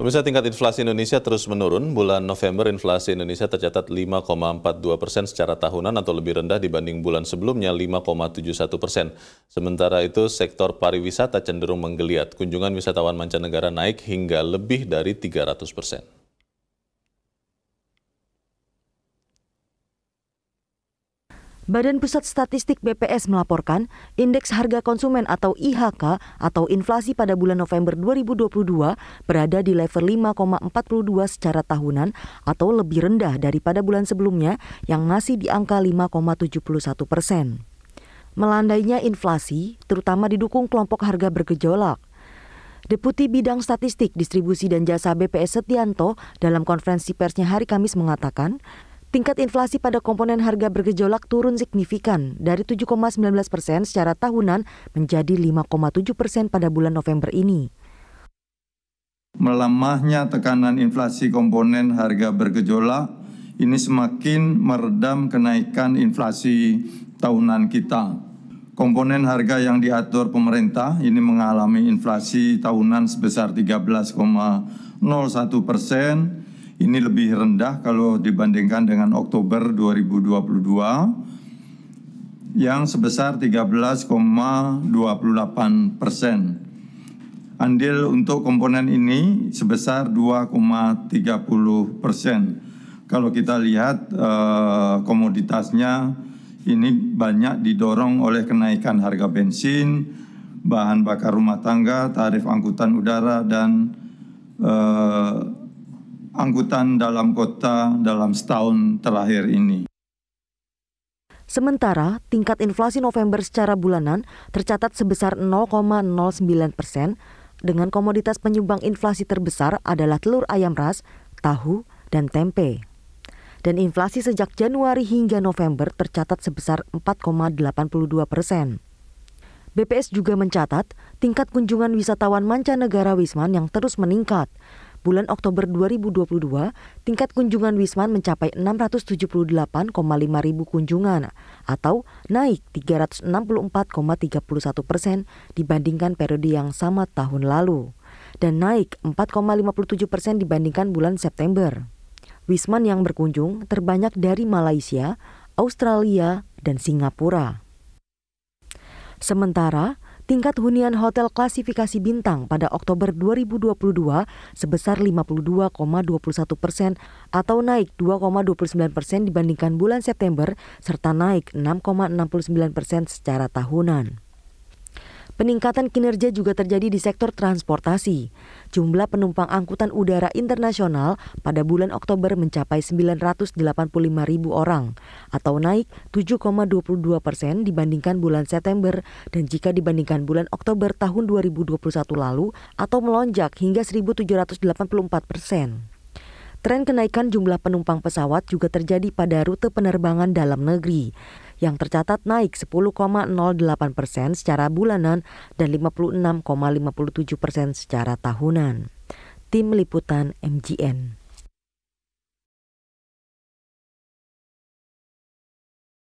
Pemirsa tingkat inflasi Indonesia terus menurun. Bulan November inflasi Indonesia tercatat 5,42 persen secara tahunan atau lebih rendah dibanding bulan sebelumnya 5,71 persen. Sementara itu sektor pariwisata cenderung menggeliat. Kunjungan wisatawan mancanegara naik hingga lebih dari 300 persen. Badan Pusat Statistik BPS melaporkan indeks harga konsumen atau IHK atau inflasi pada bulan November 2022 berada di level 5,42 secara tahunan atau lebih rendah daripada bulan sebelumnya yang masih di angka 5,71 persen. Melandainya inflasi terutama didukung kelompok harga bergejolak Deputi Bidang Statistik Distribusi dan Jasa BPS Setianto dalam konferensi persnya hari Kamis mengatakan, Tingkat inflasi pada komponen harga bergejolak turun signifikan dari 7,19 persen secara tahunan menjadi 5,7 persen pada bulan November ini. Melemahnya tekanan inflasi komponen harga bergejolak ini semakin meredam kenaikan inflasi tahunan kita. Komponen harga yang diatur pemerintah ini mengalami inflasi tahunan sebesar 13,01 persen ini lebih rendah kalau dibandingkan dengan Oktober 2022 yang sebesar 13,28 persen. Andil untuk komponen ini sebesar 2,30 persen. Kalau kita lihat eh, komoditasnya ini banyak didorong oleh kenaikan harga bensin, bahan bakar rumah tangga, tarif angkutan udara dan eh, angkutan dalam kota dalam setahun terakhir ini. Sementara, tingkat inflasi November secara bulanan tercatat sebesar 0,09 persen, dengan komoditas penyumbang inflasi terbesar adalah telur ayam ras, tahu, dan tempe. Dan inflasi sejak Januari hingga November tercatat sebesar 4,82 persen. BPS juga mencatat tingkat kunjungan wisatawan mancanegara Wisman yang terus meningkat, bulan Oktober 2022, tingkat kunjungan Wisman mencapai 678,5 ribu kunjungan atau naik 364,31 persen dibandingkan periode yang sama tahun lalu dan naik 4,57 persen dibandingkan bulan September. Wisman yang berkunjung terbanyak dari Malaysia, Australia, dan Singapura. Sementara, tingkat hunian hotel klasifikasi bintang pada Oktober 2022 sebesar 52,21 persen atau naik 2,29 persen dibandingkan bulan September serta naik 6,69 persen secara tahunan. Peningkatan kinerja juga terjadi di sektor transportasi. Jumlah penumpang angkutan udara internasional pada bulan Oktober mencapai 985 ribu orang, atau naik 7,22 persen dibandingkan bulan September dan jika dibandingkan bulan Oktober tahun 2021 lalu, atau melonjak hingga 1.784 persen. Tren kenaikan jumlah penumpang pesawat juga terjadi pada rute penerbangan dalam negeri yang tercatat naik 10,08 persen secara bulanan dan 56,57 persen secara tahunan. Tim Liputan MGN